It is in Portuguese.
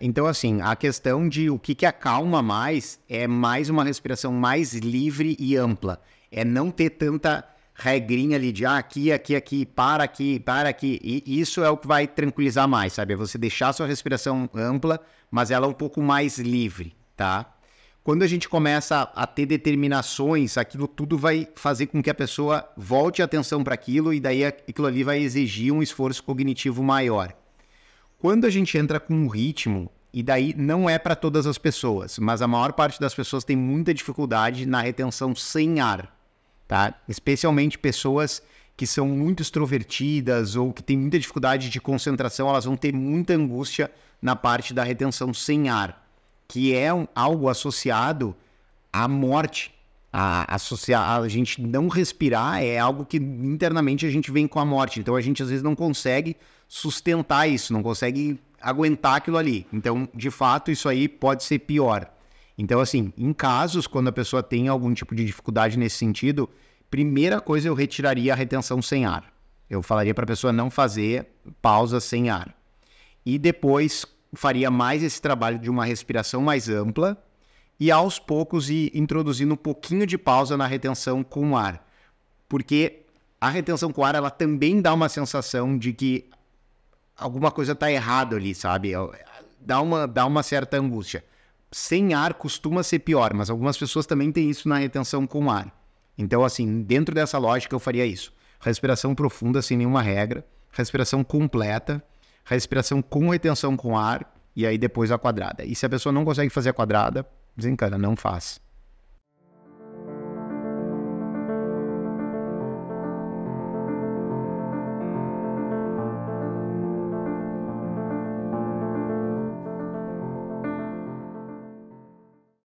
Então, assim, a questão de o que, que acalma mais é mais uma respiração mais livre e ampla. É não ter tanta regrinha ali de ah, aqui, aqui, aqui, para aqui, para aqui. E isso é o que vai tranquilizar mais, sabe? É você deixar a sua respiração ampla, mas ela um pouco mais livre, tá? Quando a gente começa a ter determinações, aquilo tudo vai fazer com que a pessoa volte a atenção para aquilo e daí aquilo ali vai exigir um esforço cognitivo maior. Quando a gente entra com um ritmo, e daí não é para todas as pessoas, mas a maior parte das pessoas tem muita dificuldade na retenção sem ar, tá? Especialmente pessoas que são muito extrovertidas ou que têm muita dificuldade de concentração, elas vão ter muita angústia na parte da retenção sem ar, que é algo associado à morte a, a gente não respirar é algo que internamente a gente vem com a morte. Então a gente às vezes não consegue sustentar isso, não consegue aguentar aquilo ali. Então, de fato, isso aí pode ser pior. Então, assim, em casos quando a pessoa tem algum tipo de dificuldade nesse sentido, primeira coisa eu retiraria a retenção sem ar. Eu falaria para a pessoa não fazer pausa sem ar. E depois faria mais esse trabalho de uma respiração mais ampla, e aos poucos ir introduzindo um pouquinho de pausa na retenção com ar. Porque a retenção com ar ela também dá uma sensação de que alguma coisa está errada ali, sabe? É dá uma, dá uma certa angústia. Sem ar costuma ser pior, mas algumas pessoas também têm isso na retenção com ar. Então, assim, dentro dessa lógica eu faria isso. Respiração profunda sem nenhuma regra, respiração completa, respiração com retenção com ar e aí depois a quadrada. E se a pessoa não consegue fazer a quadrada, desencana, não faz.